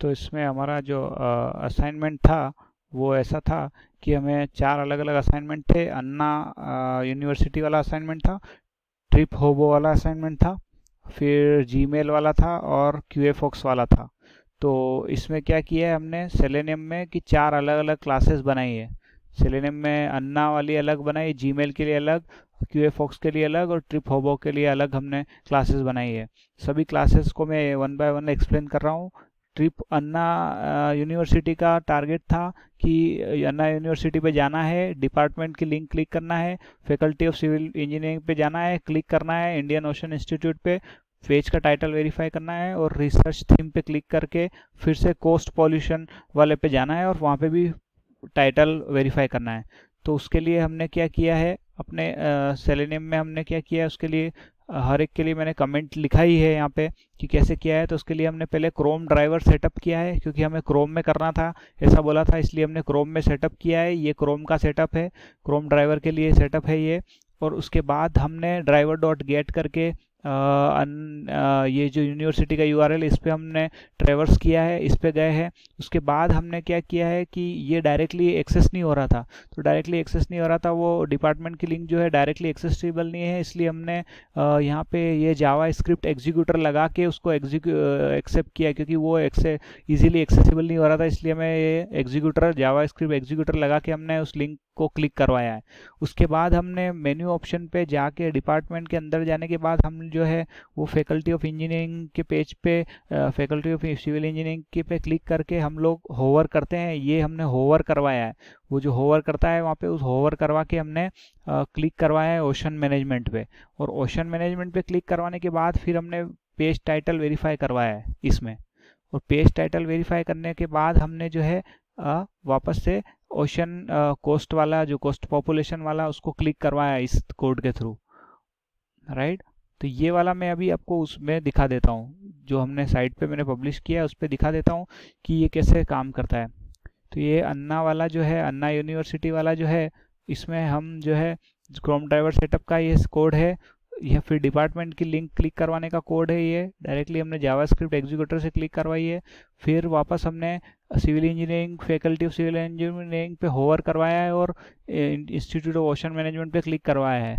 तो इसमें हमारा जो असाइनमेंट था वो ऐसा था कि हमें चार अलग अलग असाइनमेंट थे अन्ना यूनिवर्सिटी वाला असाइनमेंट था ट्रिप होबो वाला असाइनमेंट था फिर जीमेल वाला था और क्यू फॉक्स वाला था तो इसमें क्या किया है हमने सेलेनियम में कि चार अलग अलग क्लासेस बनाई है सेलेनियम में अन्ना वाली अलग बनाई जीमेल के लिए अलग क्यू फॉक्स के लिए अलग और ट्रिप होबो के लिए अलग हमने क्लासेस बनाई है सभी क्लासेस को मैं वन बाय वन एक्सप्लेन कर रहा हूँ ट्रिप अन्ना यूनिवर्सिटी का टारगेट था कि अन्ना यूनिवर्सिटी पे जाना है डिपार्टमेंट की लिंक क्लिक करना है फैकल्टी ऑफ सिविल इंजीनियरिंग पे जाना है क्लिक करना है इंडियन ओशन इंस्टीट्यूट पे पेज का टाइटल वेरीफाई करना है और रिसर्च थीम पे क्लिक करके फिर से कोस्ट पॉल्यूशन वाले पे जाना है और वहाँ पे भी टाइटल वेरीफाई करना है तो उसके लिए हमने क्या किया है अपने सेलेनियम में हमने क्या किया है उसके लिए हर एक के लिए मैंने कमेंट लिखा ही है यहाँ पे कि कैसे किया है तो उसके लिए हमने पहले क्रोम ड्राइवर सेटअप किया है क्योंकि हमें क्रोम में करना था ऐसा बोला था इसलिए हमने क्रोम में सेटअप किया है ये क्रोम का सेटअप है क्रोम ड्राइवर के लिए सेटअप है ये और उसके बाद हमने ड्राइवर डॉट गेट करके अन, आ, ये जो यूनिवर्सिटी का यू इस पर हमने ट्रेवर्स किया है इस पर गए हैं उसके बाद हमने क्या किया है कि ये डायरेक्टली एक्सेस नहीं हो रहा था तो डायरेक्टली एक्सेस नहीं हो रहा था वो डिपार्टमेंट की लिंक जो है डायरेक्टली एक्सेसिबल नहीं है इसलिए हमने यहाँ पे ये जावा स्क्रिप्ट एग्जीक्यूटर लगा के उसको एक्सेप्ट किया क्योंकि वो एक्से ईजिली एक्सेसिबल नहीं हो रहा था इसलिए हमें ये एग्जीक्यूटर जावा स्क्रिप्ट एग्जीक्यूटर लगा के हमने उस लिंक को क्लिक करवाया है उसके बाद हमने मेन्यू ऑप्शन पे जाके डिपार्टमेंट के अंदर जाने के बाद हम जो है वो फैकल्टी ऑफ इंजीनियरिंग के पेज पे फैकल्टी ऑफ सिविल इंजीनियरिंग के पे क्लिक करके हम लोग होवर करते हैं ये हमने होवर करवाया है वो जो होवर करता है वहाँ पे उस होवर करवा के हमने आ, क्लिक करवाया है ओशन मैनेजमेंट पे और ओशन मैनेजमेंट पे क्लिक करवाने के बाद फिर हमने पेज टाइटल वेरीफाई करवाया है इसमें और पेज टाइटल वेरीफाई करने के बाद हमने जो है आ, वापस से ओशन कोस्ट वाला जो कोस्ट पॉपुलेशन वाला उसको क्लिक करवाया इस कोड के थ्रू राइट right? तो ये वाला मैं अभी आपको उसमें दिखा देता हूँ जो हमने साइट पे मैंने पब्लिश किया है उस पर दिखा देता हूँ कि ये कैसे काम करता है तो ये अन्ना वाला जो है अन्ना यूनिवर्सिटी वाला जो है इसमें हम जो है क्रोम ड्राइवर सेटअप का ये कोड है या फिर डिपार्टमेंट की लिंक क्लिक करवाने का कोड है ये डायरेक्टली हमने स्क्रिप्ट एग्जीक्यूटर से क्लिक करवाई है फिर वापस हमने civil engineering faculty of civil engineering पे होवर करवाया है और इंस्टीट्यूट ऑफ ओशन मैनेजमेंट पे क्लिक करवाया है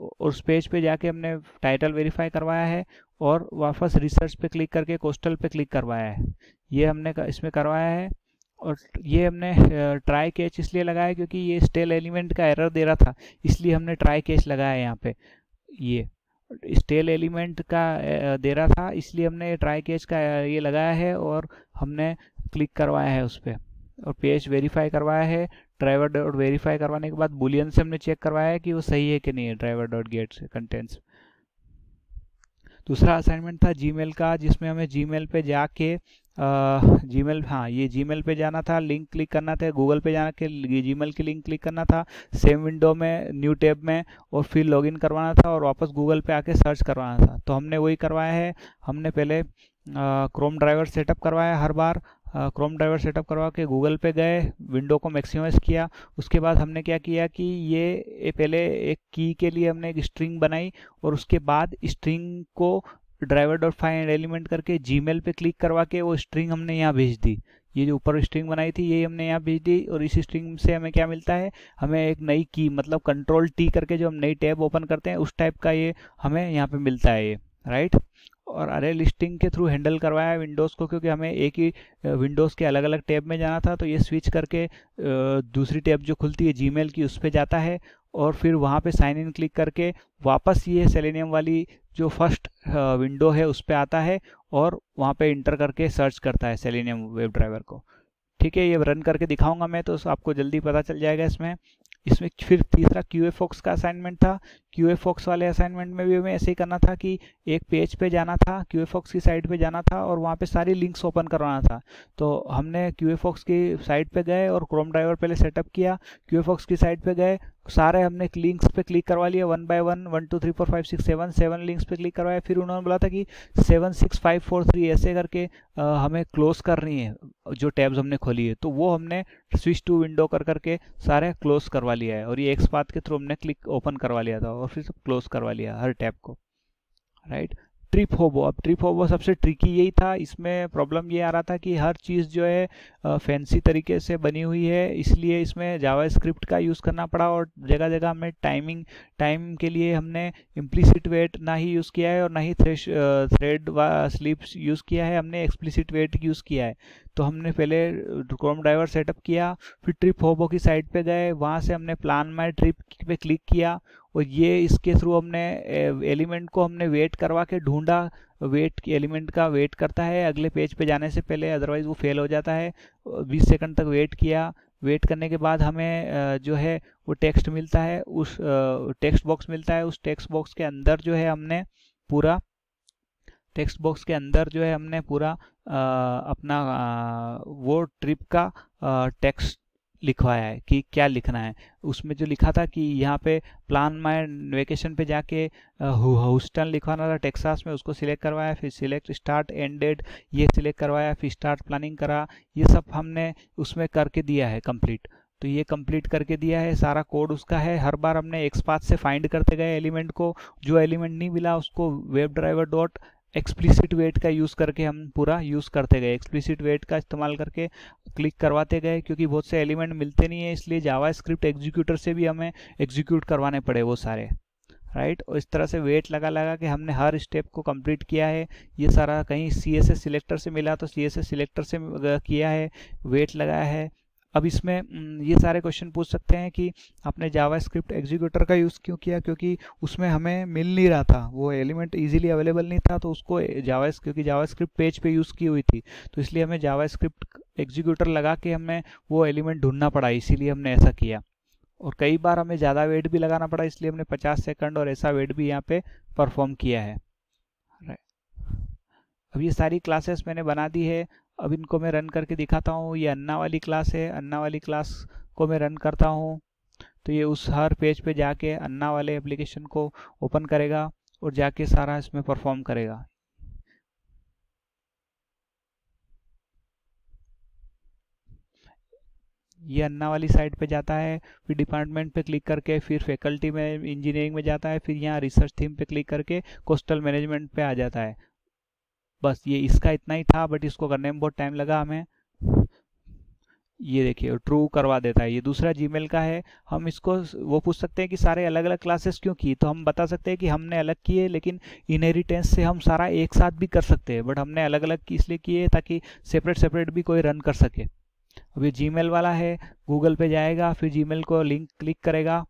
उस पेज पे जाके हमने टाइटल वेरीफाई करवाया है और वापस रिसर्च पे क्लिक करके कोस्टल पे क्लिक करवाया है ये हमने इसमें करवाया है और ये हमने ट्राई कैच इसलिए लगाया क्योंकि ये स्टेल एलिमेंट का एरर दे रहा था इसलिए हमने ट्राई कैच लगाया यहाँ पे ये स्टेल एलिमेंट का दे रहा था इसलिए हमने ट्राई कैच का ये लगाया है और हमने क्लिक करवाया है उस पर और पेज वेरीफाई करवाया है ड्राइवर डॉट वेरीफाई करवाने के बाद बुलियन से हमने चेक करवाया कि वो सही है कि नहीं है ड्राइवर डॉट गेट कंटेंट्स दूसरा असाइनमेंट था जीमेल का जिसमें हमें जीमेल पे जाके जी मेल हाँ ये जी मेल पे जाना था लिंक क्लिक करना था गूगल पे जाना के जी मेल की लिंक क्लिक करना था सेम विंडो में न्यू टैब में और फिर लॉगिन करवाना था और वापस गूगल पे आके सर्च करवाना था तो हमने वही करवाया है हमने पहले क्रोम ड्राइवर सेटअप करवाया हर बार क्रोम ड्राइवर सेटअप करवा के गूगल पे गए विंडो को मैक्सिमाइज किया उसके बाद हमने क्या किया कि ये पहले एक की के लिए हमने एक स्ट्रिंग बनाई और उसके बाद स्ट्रिंग को ड्राइवर डॉट फाइन एलिमेंट करके जीमेल पे क्लिक करवा के वो स्ट्रिंग हमने यहाँ भेज दी ये जो ऊपर स्ट्रिंग बनाई थी ये हमने यहाँ भेज दी और इस स्ट्रिंग से हमें क्या मिलता है हमें एक नई की मतलब कंट्रोल टी करके जो हम नई टैब ओपन करते हैं उस टाइप का ये हमें यहाँ पे मिलता है ये राइट और अरे लिस्टिंग के थ्रू हैंडल करवाया विंडोज़ को क्योंकि हमें एक ही विंडोज़ के अलग अलग टैब में जाना था तो ये स्विच करके दूसरी टैब जो खुलती है जीमेल की उस पर जाता है और फिर वहाँ पे साइन इन क्लिक करके वापस ये सेलेनियम वाली जो फर्स्ट विंडो है उस पर आता है और वहाँ पर इंटर करके सर्च करता है सेलेनियम वेब ड्राइवर को ठीक है ये रन करके दिखाऊँगा मैं तो आपको जल्दी पता चल जाएगा इसमें इसमें फिर तीसरा क्यू फॉक्स का असाइनमेंट था क्यू फॉक्स वाले असाइनमेंट में भी हमें ऐसे ही करना था कि एक पेज पे जाना था क्यू फॉक्स की साइट पे जाना था और वहाँ पे सारी लिंक्स ओपन करवाना था तो हमने क्यू फॉक्स की साइट पे गए और क्रोम ड्राइवर पहले सेटअप किया क्यू फॉक्स की साइट पे गए सारे हमने लिंक्स पे क्लिक करवा लिया one by one one two three four five six seven seven links पे क्लिक करवाया फिर उन्होंने बोला था कि seven six five four three ऐसे करके आ, हमें क्लोज करनी है जो टैब्स हमने खोली है तो वो हमने स्विच टू विंडो कर करके सारे क्लोज करवा लिया है और ये एक्स पाथ के थ्रू हमने क्लिक ओपन करवा लिया था और फिर क्लोज करवा लिया हर टैब को राइट ट्रिप होबो अब ट्रिप होबो सबसे ट्रिकी यही था इसमें प्रॉब्लम ये आ रहा था कि हर चीज़ जो है फैंसी तरीके से बनी हुई है इसलिए इसमें जावा स्क्रिप्ट का यूज़ करना पड़ा और जगह जगह हमें टाइमिंग टाइम के लिए हमने इम्प्लीसिट वेट ना ही यूज़ किया है और ना ही थ्रेड व स्लीप यूज़ किया है हमने एक्सप्लिसिट वेट यूज़ किया है तो हमने पहले क्रोम ड्राइवर सेटअप किया फिर ट्रिप होबो की साइट पे गए वहाँ से हमने प्लान माई ट्रिप पे क्लिक किया और ये इसके थ्रू हमने एलिमेंट को हमने वेट करवा के ढूंढा वेट एलिमेंट का वेट करता है अगले पेज पे जाने से पहले अदरवाइज़ वो फेल हो जाता है 20 सेकंड तक वेट किया वेट करने के बाद हमें जो है वो टेक्स्ट मिलता है उस टेक्स्ट बॉक्स मिलता है उस टेक्स्ट बॉक्स के अंदर जो है हमने पूरा टेक्स्ट बॉक्स के अंदर जो है हमने पूरा आ, अपना आ, वो ट्रिप का टेक्स्ट लिखवाया है कि क्या लिखना है उसमें जो लिखा था कि यहाँ पे प्लान माय वेकेशन पे जाके ह्यूस्टन लिखवाना था टेक्सास में उसको सिलेक्ट करवाया फिर सिलेक्ट स्टार्ट एंड डेट ये सिलेक्ट करवाया फिर स्टार्ट प्लानिंग करा ये सब हमने उसमें करके दिया है कंप्लीट तो ये कंप्लीट करके दिया है सारा कोड उसका है हर बार हमने एक्सपाथ से फाइंड करते गए एलिमेंट को जो एलिमेंट नहीं मिला उसको web driver dot explicit wait का यूज़ करके हम पूरा यूज़ करते गए एक्सप्लिसिट वेट का इस्तेमाल करके क्लिक करवाते गए क्योंकि बहुत से एलिमेंट मिलते नहीं है इसलिए जावा स्क्रिप्ट एग्जीक्यूटर से भी हमें एग्जीक्यूट करवाने पड़े वो सारे राइट और इस तरह से वेट लगा लगा कि हमने हर स्टेप को कंप्लीट किया है ये सारा कहीं सी एस सिलेक्टर से मिला तो सी एस सिलेक्टर से किया है वेट लगाया है अब इसमें ये सारे क्वेश्चन पूछ सकते हैं कि आपने जावा स्क्रिप्ट एग्जीक्यूटर का यूज़ क्यों किया क्योंकि उसमें हमें मिल नहीं रहा था वो एलिमेंट ईजिली अवेलेबल नहीं था तो उसको जावा क्योंकि जावा स्क्रिप्ट पेज पे यूज़ की हुई थी तो इसलिए हमें जावा स्क्रिप्ट एग्जीक्यूटर लगा के हमें वो एलिमेंट ढूंढना पड़ा इसीलिए हमने ऐसा किया और कई बार हमें ज़्यादा वेट भी लगाना पड़ा इसलिए हमने पचास सेकेंड और ऐसा वेट भी यहाँ पे परफॉर्म किया है अब ये सारी क्लासेस मैंने बना दी है अब इनको मैं रन करके दिखाता हूँ ये अन्ना वाली क्लास है अन्ना वाली क्लास को मैं रन करता हूँ तो ये उस हर पेज पे जाके अन्ना वाले एप्लीकेशन को ओपन करेगा और जाके सारा इसमें परफॉर्म करेगा ये अन्ना वाली साइट पे जाता है फिर डिपार्टमेंट पे क्लिक करके फिर फैकल्टी में इंजीनियरिंग में जाता है फिर यहाँ रिसर्च थीम पे क्लिक करके कोस्टल मैनेजमेंट पे आ जाता है बस ये इसका इतना ही था बट इसको करने में बहुत टाइम लगा हमें ये देखिए ट्रू करवा देता है ये दूसरा जी का है हम इसको वो पूछ सकते हैं कि सारे अलग अलग क्लासेस क्यों की तो हम बता सकते हैं कि हमने अलग किए लेकिन इनहेरिटेंस से हम सारा एक साथ भी कर सकते हैं बट हमने अलग अलग इसलिए किए ताकि सेपरेट सेपरेट भी कोई रन कर सके अब ये जी वाला है गूगल पे जाएगा फिर जी को लिंक क्लिक करेगा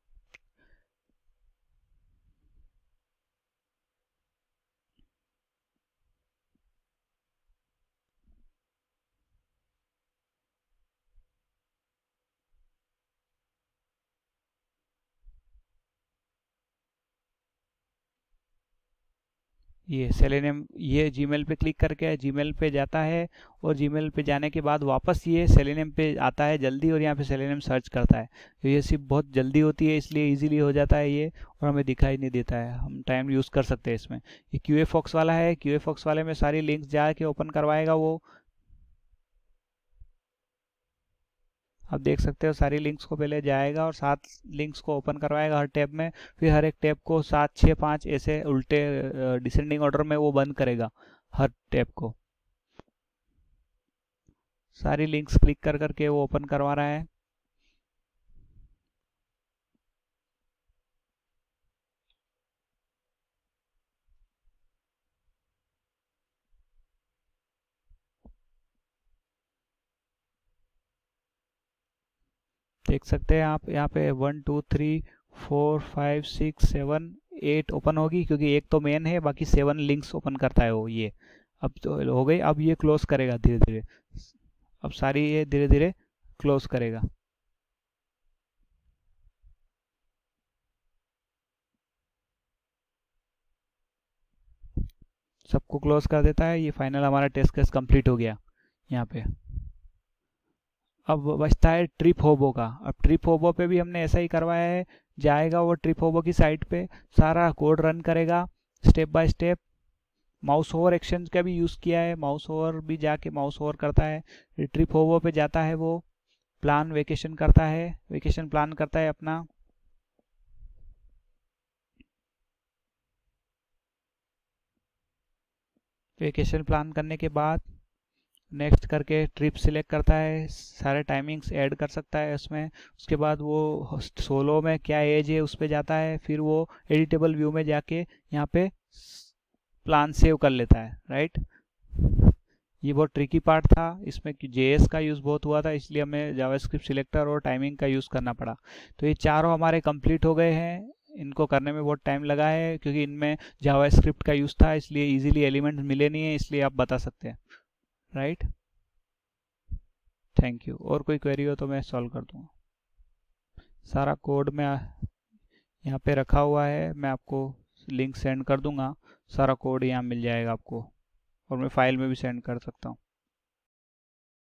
ये सेलेनियम ये जीमेल पे क्लिक करके जीमेल पे जाता है और जीमेल पे जाने के बाद वापस ये सेलेनियम पे आता है जल्दी और यहाँ पे सेलेनियम सर्च करता है तो ये सिर्फ बहुत जल्दी होती है इसलिए इजीली हो जाता है ये और हमें दिखाई नहीं देता है हम टाइम यूज़ कर सकते हैं इसमें ये क्यू ए फॉक्स वाला है क्यू ए फॉक्स वाले में सारी लिंक्स जा के ओपन करवाएगा वो आप देख सकते हो सारी लिंक्स को पहले जाएगा और सात लिंक्स को ओपन करवाएगा हर टैब में फिर हर एक टैब को सात छः पाँच ऐसे उल्टे डिसेंडिंग ऑर्डर में वो बंद करेगा हर टैब को सारी लिंक्स क्लिक कर करके वो ओपन करवा रहा है देख सकते हैं आप यहाँ पे one two three four five six seven eight open होगी क्योंकि एक तो मेन है बाकी सेवन लिंक्स ओपन करता है वो ये अब तो हो गई अब ये क्लोज करेगा धीरे धीरे अब सारी ये धीरे धीरे क्लोज करेगा सबको क्लोज कर देता है ये फाइनल हमारा टेस्ट केस कंप्लीट हो गया यहाँ पे अब बचता है ट्रिप होबो का अब ट्रिप होबो पे भी हमने ऐसा ही करवाया है जाएगा वो ट्रिप होबो की साइट पे सारा कोड रन करेगा step by step mouse over action का भी यूज़ किया है माउस ओवर भी जाके माउस ओवर करता है ट्रिप होबो पे जाता है वो प्लान वेकेशन करता है वेकेशन प्लान करता है अपना वेकेशन प्लान करने के बाद नेक्स्ट करके ट्रिप सिलेक्ट करता है सारे टाइमिंग्स ऐड कर सकता है उसमें उसके बाद वो सोलो में क्या एज है उस पर जाता है फिर वो एडिटेबल व्यू में जाके यहाँ पे प्लान सेव कर लेता है राइट ये बहुत ट्रिकी पार्ट था इसमें जे का यूज़ बहुत हुआ था इसलिए हमें जावास्क्रिप्ट सिलेक्टर और टाइमिंग का यूज़ करना पड़ा तो ये चारों हमारे कंप्लीट हो गए हैं इनको करने में बहुत टाइम लगा है क्योंकि इनमें जावास्क्रिप्ट का यूज़ था इसलिए इजीली एलिमेंट्स मिले नहीं है इसलिए आप बता सकते हैं राइट थैंक यू और कोई क्वेरी हो तो मैं सॉल्व कर दूँगा सारा कोड मैं यहाँ पे रखा हुआ है मैं आपको लिंक सेंड कर दूँगा सारा कोड यहाँ मिल जाएगा आपको और मैं फाइल में भी सेंड कर सकता हूँ